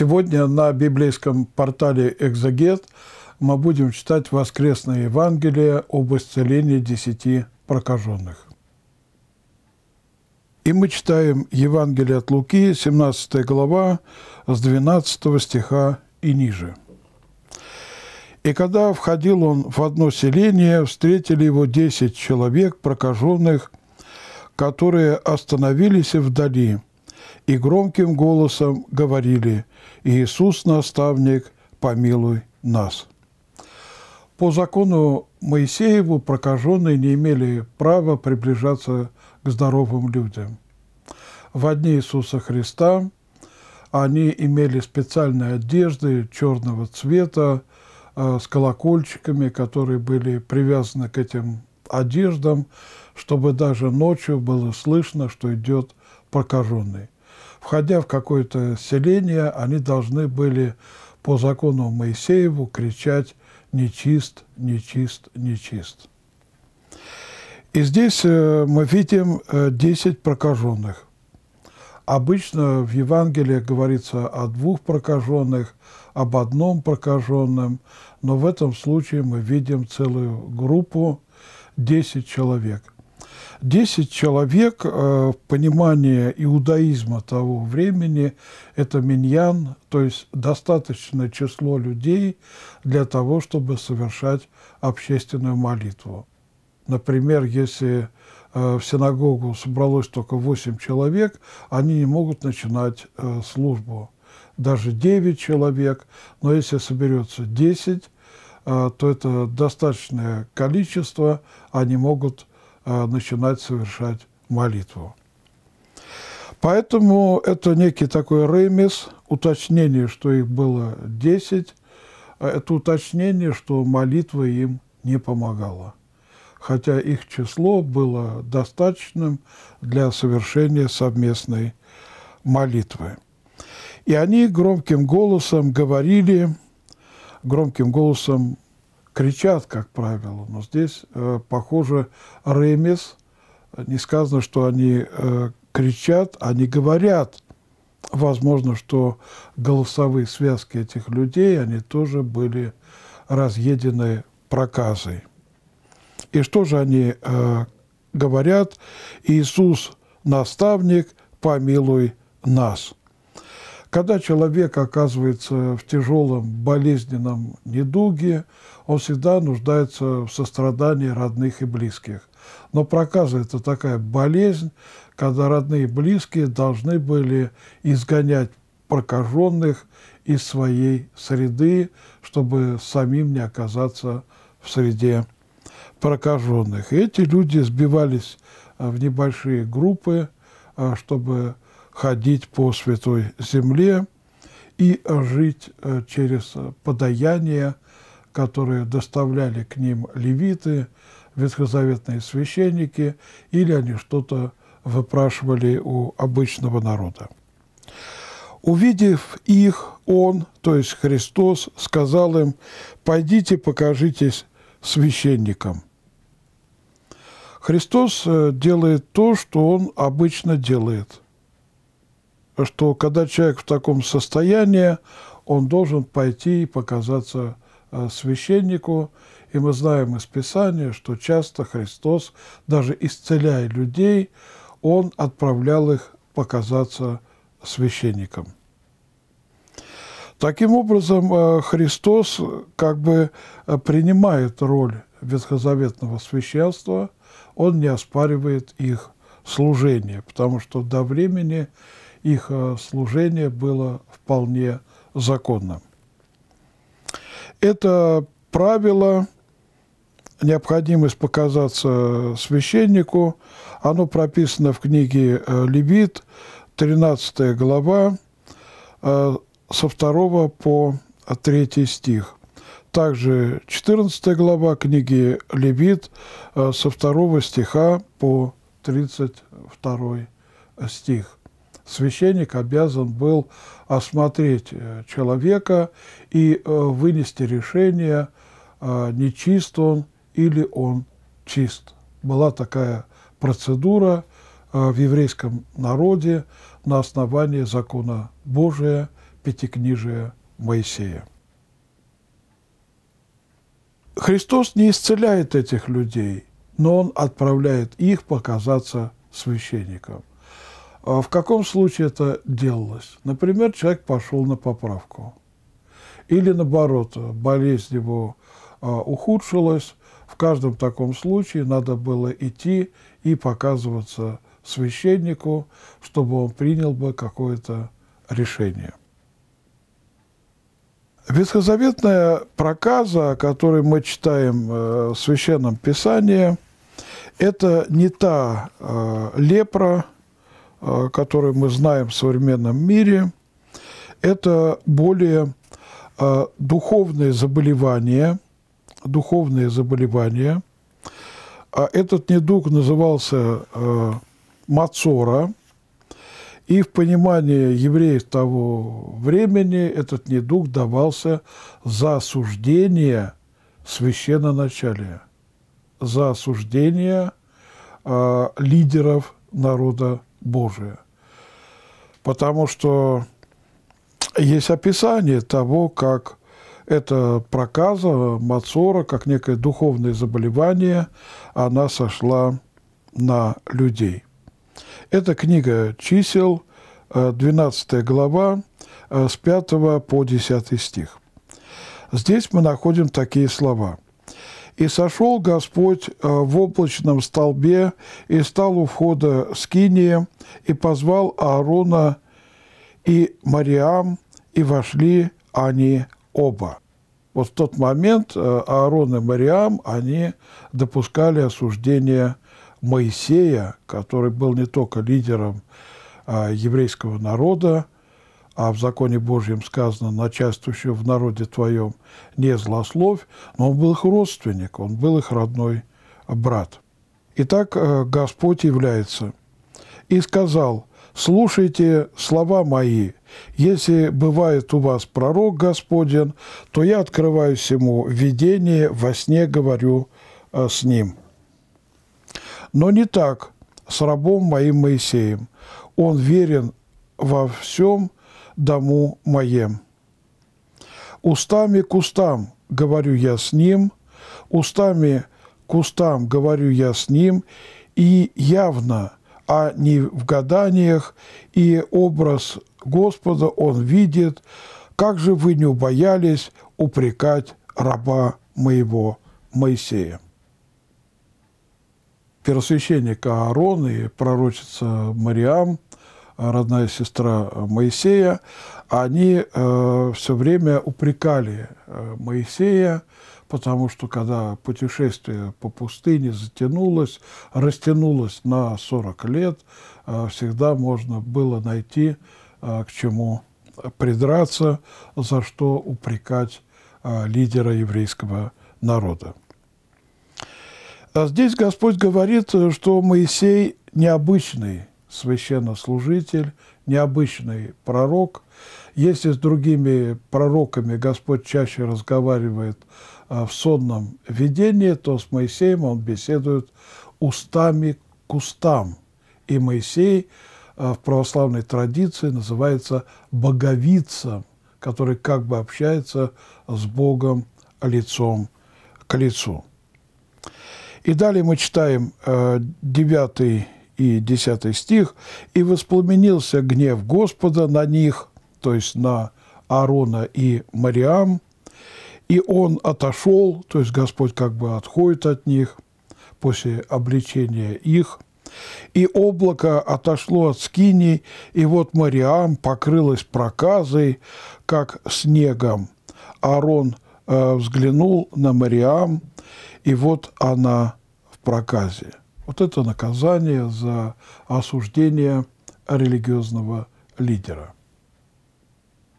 Сегодня на библейском портале «Экзогет» мы будем читать воскресное Евангелие об исцелении десяти прокаженных. И мы читаем Евангелие от Луки, 17 глава, с 12 стиха и ниже. «И когда входил он в одно селение, встретили его десять человек, прокаженных, которые остановились вдали – и громким голосом говорили «Иисус, наставник, помилуй нас». По закону Моисееву прокаженные не имели права приближаться к здоровым людям. В дни Иисуса Христа они имели специальные одежды черного цвета э, с колокольчиками, которые были привязаны к этим одеждам, чтобы даже ночью было слышно, что идет Прокаженные, Входя в какое-то селение, они должны были по закону Моисееву кричать «нечист, нечист, нечист». И здесь э, мы видим 10 э, прокаженных. Обычно в Евангелии говорится о двух прокаженных, об одном прокаженном, но в этом случае мы видим целую группу 10 человек – 10 человек э, в понимании иудаизма того времени – это миньян, то есть достаточное число людей для того, чтобы совершать общественную молитву. Например, если э, в синагогу собралось только 8 человек, они не могут начинать э, службу. Даже 9 человек, но если соберется 10, то это достаточное количество, они могут а, начинать совершать молитву. Поэтому это некий такой ремес, уточнение, что их было 10, а это уточнение, что молитва им не помогала, хотя их число было достаточным для совершения совместной молитвы. И они громким голосом говорили, громким голосом кричат, как правило, но здесь, э, похоже, ремес, не сказано, что они э, кричат, они говорят. Возможно, что голосовые связки этих людей, они тоже были разъедены проказой. И что же они э, говорят? «Иисус, наставник, помилуй нас». Когда человек оказывается в тяжелом болезненном недуге, он всегда нуждается в сострадании родных и близких. Но проказа – это такая болезнь, когда родные и близкие должны были изгонять прокаженных из своей среды, чтобы самим не оказаться в среде прокаженных. И эти люди сбивались э, в небольшие группы, э, чтобы ходить по святой земле и жить э, через подаяние, которые доставляли к ним левиты, ветхозаветные священники, или они что-то выпрашивали у обычного народа. Увидев их, Он, то есть Христос, сказал им, «Пойдите, покажитесь священникам». Христос э, делает то, что Он обычно делает что когда человек в таком состоянии, он должен пойти и показаться э, священнику. И мы знаем из Писания, что часто Христос, даже исцеляя людей, он отправлял их показаться священником. Таким образом, э, Христос э, как бы принимает роль ветхозаветного священства, он не оспаривает их служения, потому что до времени их э, служение было вполне законным. Это правило, необходимость показаться священнику, оно прописано в книге э, «Левит», 13 глава, э, со 2 по 3 стих. Также 14 глава книги «Левит» со 2 стиха по 32 стих. Священник обязан был осмотреть э, человека и э, вынести решение, э, нечист он или он чист. Была такая процедура в еврейском народе на основании закона Божия, Пятикнижия Моисея. Христос не исцеляет этих людей – но он отправляет их показаться священникам. А в каком случае это делалось? Например, человек пошел на поправку. Или наоборот, болезнь его а, ухудшилась. В каждом таком случае надо было идти и показываться священнику, чтобы он принял бы какое-то решение. Ветхозаветная проказа, о которой мы читаем э, в Священном Писании – это не та э, лепра, э, которую мы знаем в современном мире. Это более э, духовные заболевания, духовные заболевания. А этот недуг назывался э, Мацора. И в понимании евреев того времени этот недуг давался за осуждение священноначалия за осуждение э, лидеров народа Божия. Потому что есть описание того, как эта проказа Мацора, как некое духовное заболевание, она сошла на людей. Это книга чисел, 12 э, глава, э, с 5 по 10 стих. Здесь мы находим такие слова – и сошел Господь э, в облачном столбе, и стал у входа Скиния, и позвал Аарона и Мариам, и вошли они оба. Вот в тот момент э, Аарон и Мариам, они допускали осуждение Моисея, который был не только лидером э, еврейского народа, а в законе Божьем сказано «начальствующего в народе твоем не злословь», но он был их родственник, он был их родной брат. Итак, э, Господь является. И сказал, «Слушайте слова мои, если бывает у вас пророк Господен, то я открываю ему видение во сне говорю э, с ним». Но не так с рабом моим Моисеем. Он верен во всем, дому моем. Устами к устам говорю я с ним, устами к устам говорю я с ним, и явно, а не в гаданиях, и образ Господа он видит, как же вы не убоялись упрекать раба моего Моисея. Первосвященник Аарон и пророчица Мариам – родная сестра Моисея, они э, все время упрекали э, Моисея, потому что когда путешествие по пустыне затянулось, растянулось на 40 лет, э, всегда можно было найти, э, к чему придраться, за что упрекать э, лидера еврейского народа. А здесь Господь говорит, э, что Моисей необычный священнослужитель, необычный пророк. Если с другими пророками Господь чаще разговаривает а, в сонном видении, то с Моисеем он беседует устами к устам. И Моисей а, в православной традиции называется боговицем, который как бы общается с Богом лицом к лицу. И далее мы читаем 9 а, и 10 стих, «И воспламенился гнев Господа на них», то есть на Аарона и Мариам, и он отошел, то есть Господь как бы отходит от них после обличения их, и облако отошло от скини, и вот Мариам покрылась проказой, как снегом. Аарон э, взглянул на Мариам, и вот она в проказе. Вот это наказание за осуждение религиозного лидера.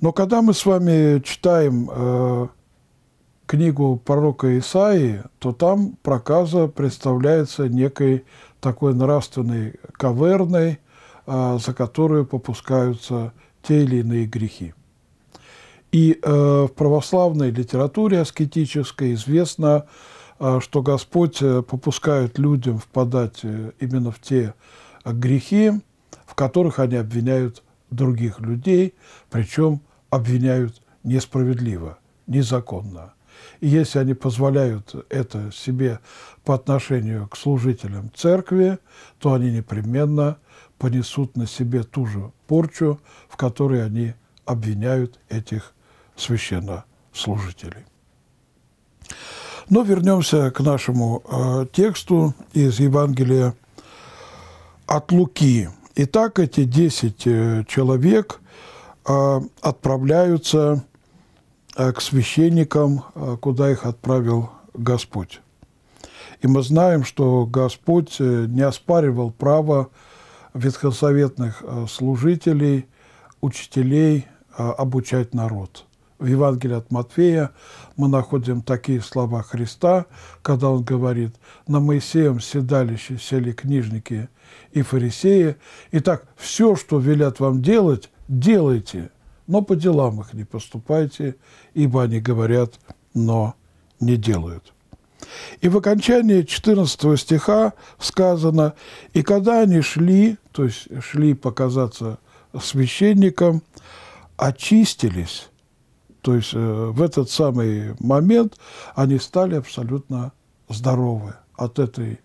Но когда мы с вами читаем э, книгу пророка Исаии, то там проказа представляется некой такой нравственной каверной, э, за которую попускаются те или иные грехи. И э, в православной литературе аскетической известно а, что Господь э, попускает людям впадать э, именно в те э, грехи, в которых они обвиняют других людей, причем обвиняют несправедливо, незаконно. И если они позволяют это себе по отношению к служителям церкви, то они непременно понесут на себе ту же порчу, в которой они обвиняют этих священнослужителей. Но вернемся к нашему э, тексту из Евангелия от Луки. Итак, эти 10 э, человек э, отправляются э, к священникам, э, куда их отправил Господь. И мы знаем, что Господь э, не оспаривал право ветхосоветных э, служителей, учителей обучать народ – в Евангелии от Матфея мы находим такие слова Христа, когда он говорит, «На Моисеем седалище сели книжники и фарисеи, и так все, что велят вам делать, делайте, но по делам их не поступайте, ибо они говорят, но не делают». И в окончании 14 стиха сказано, «И когда они шли, то есть шли показаться священникам, очистились, то есть э, в этот самый момент они стали абсолютно здоровы от этой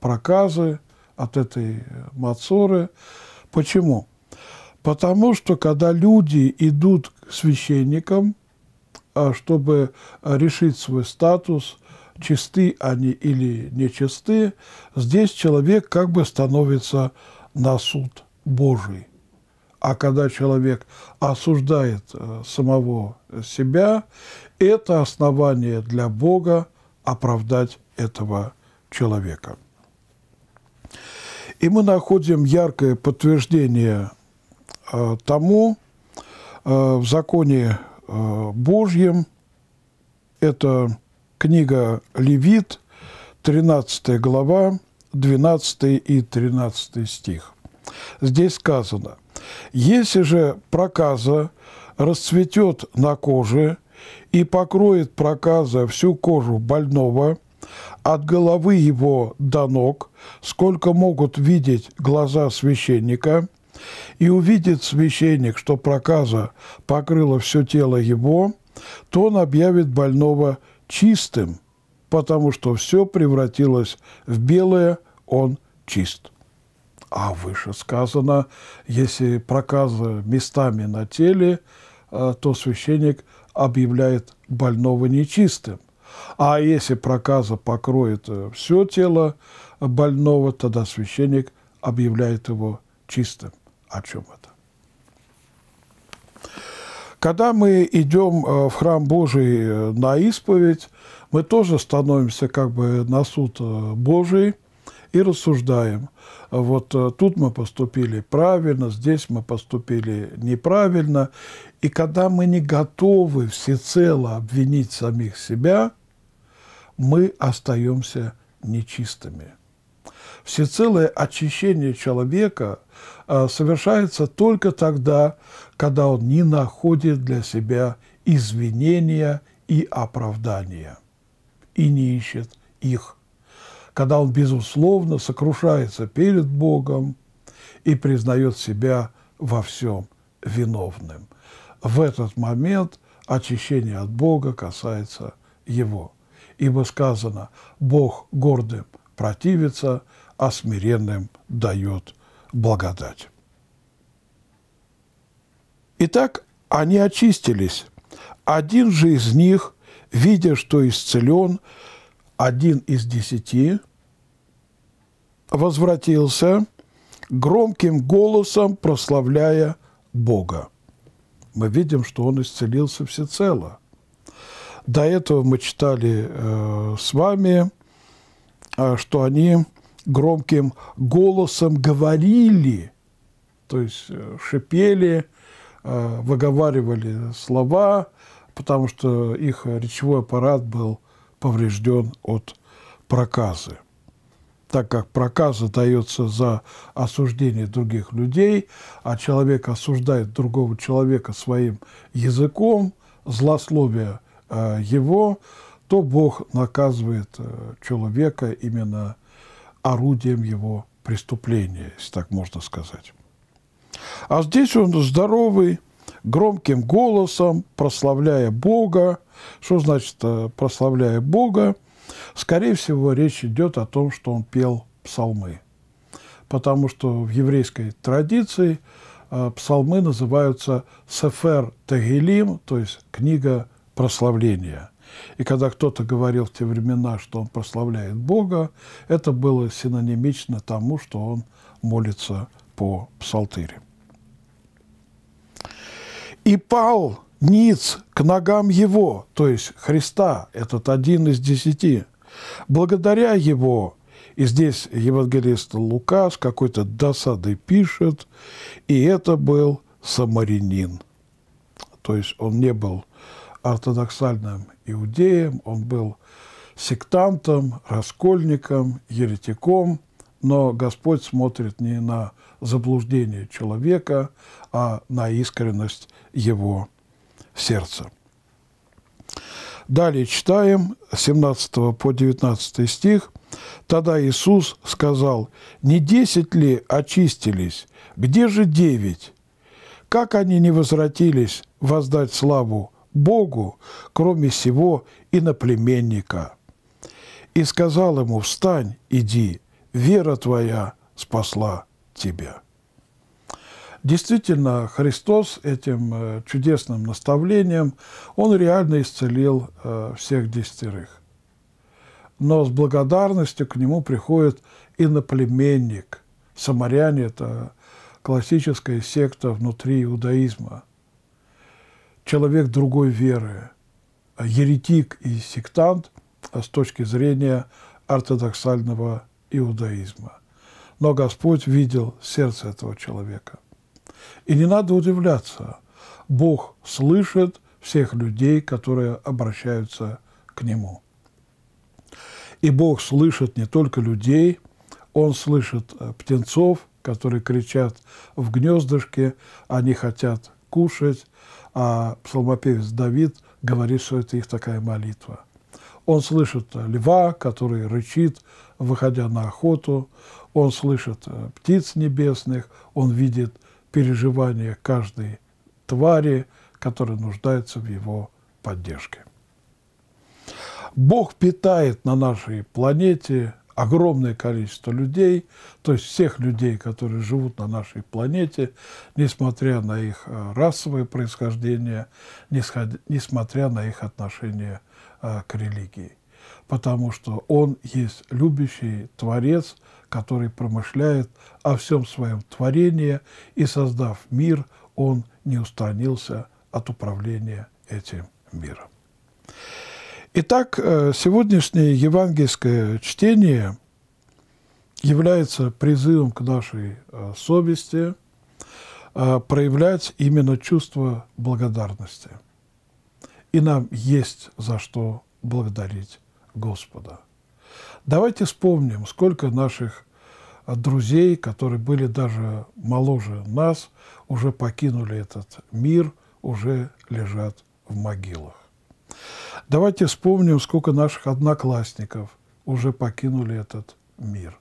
проказы, от этой э, мацоры. Почему? Потому что когда люди идут к священникам, а, чтобы э, решить свой статус, чисты они или нечисты, здесь человек как бы становится на суд Божий. А когда человек осуждает э, самого себя, это основание для Бога оправдать этого человека. И мы находим яркое подтверждение э, тому э, в законе Божьем. Это книга Левит, 13 глава, 12 и 13 стих. Здесь сказано – если же проказа расцветет на коже и покроет проказа всю кожу больного, от головы его до ног, сколько могут видеть глаза священника, и увидит священник, что проказа покрыла все тело его, то он объявит больного чистым, потому что все превратилось в белое, он чист. А выше сказано, если проказа местами на теле, э, то священник объявляет больного нечистым. А если проказа покроет э, все тело больного, тогда священник объявляет его чистым. О чем это? Когда мы идем э, в храм Божий на исповедь, мы тоже становимся как бы на суд Божий – и рассуждаем. Вот э, тут мы поступили правильно, здесь мы поступили неправильно. И когда мы не готовы всецело обвинить самих себя, мы остаемся нечистыми. Всецелое очищение человека э, совершается только тогда, когда он не находит для себя извинения и оправдания и не ищет их когда он, безусловно, сокрушается перед Богом и признает себя во всем виновным. В этот момент очищение от Бога касается его. Ибо сказано, Бог гордым противится, а смиренным дает благодать. Итак, они очистились. Один же из них, видя, что исцелен, один из десяти, возвратился, громким голосом прославляя Бога. Мы видим, что он исцелился всецело. До этого мы читали э, с вами, э, что они громким голосом говорили, то есть э, шипели, э, выговаривали слова, потому что их речевой аппарат был поврежден от проказы. Так как проказа дается за осуждение других людей, а человек осуждает другого человека своим языком, злословие э, его, то Бог наказывает э, человека именно орудием его преступления, если так можно сказать. А здесь он здоровый, громким голосом, прославляя Бога. Что значит э, прославляя Бога? Скорее всего, речь идет о том, что он пел псалмы. Потому что в еврейской традиции э, псалмы называются «Сефер Тагилим», то есть «Книга прославления». И когда кто-то говорил в те времена, что он прославляет Бога, это было синонимично тому, что он молится по псалтырям. И пал ниц к ногам его, то есть Христа, этот один из десяти, благодаря его. И здесь евангелист Лука с какой-то досадой пишет, и это был самарянин. То есть он не был ортодоксальным иудеем, он был сектантом, раскольником, еретиком, но Господь смотрит не на заблуждение человека, а на искренность его сердца. Далее читаем 17 по 19 стих. «Тогда Иисус сказал, не десять ли очистились, где же девять? Как они не возвратились воздать славу Богу, кроме сего иноплеменника?» И сказал ему, встань, иди, вера твоя спасла тебя». Действительно, Христос этим э, чудесным наставлением, Он реально исцелил э, всех десятерых. Но с благодарностью к Нему приходит иноплеменник. Самаряне – это классическая секта внутри иудаизма. Человек другой веры, еретик и сектант э, с точки зрения ортодоксального иудаизма. Но Господь видел сердце этого человека. И не надо удивляться, Бог слышит всех людей, которые обращаются к Нему. И Бог слышит не только людей, Он слышит э, птенцов, которые кричат в гнездышке, они хотят кушать, а псалмопевец Давид говорит, что это их такая молитва. Он слышит э, льва, который рычит, выходя на охоту. Он слышит э, птиц небесных. Он видит переживания каждой твари, которая нуждается в его поддержке. Бог питает на нашей планете огромное количество людей, то есть всех людей, которые живут на нашей планете, несмотря на их э, расовое происхождение, несмотря на их отношение а, к религии, потому что он есть любящий Творец, который промышляет о всем своем творении, и, создав мир, он не устанился от управления этим миром. Итак, э, сегодняшнее евангельское чтение является призывом к нашей э, совести э, проявлять именно чувство благодарности – и нам есть за что благодарить Господа. Давайте вспомним, сколько наших а, друзей, которые были даже моложе нас, уже покинули этот мир, уже лежат в могилах. Давайте вспомним, сколько наших одноклассников уже покинули этот мир.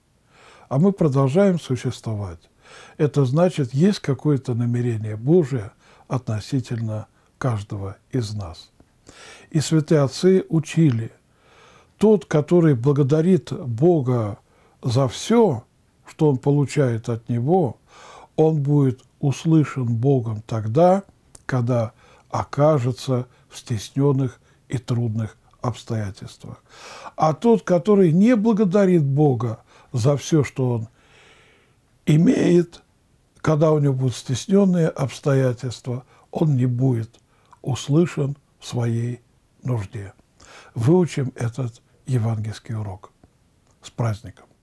А мы продолжаем существовать. Это значит, есть какое-то намерение Божие относительно каждого из нас – и святые отцы учили, тот, который благодарит Бога за все, что он получает от Него, он будет услышан Богом тогда, когда окажется в стесненных и трудных обстоятельствах. А тот, который не благодарит Бога за все, что он имеет, когда у него будут стесненные обстоятельства, он не будет услышан – своей нужде. Выучим этот евангельский урок. С праздником!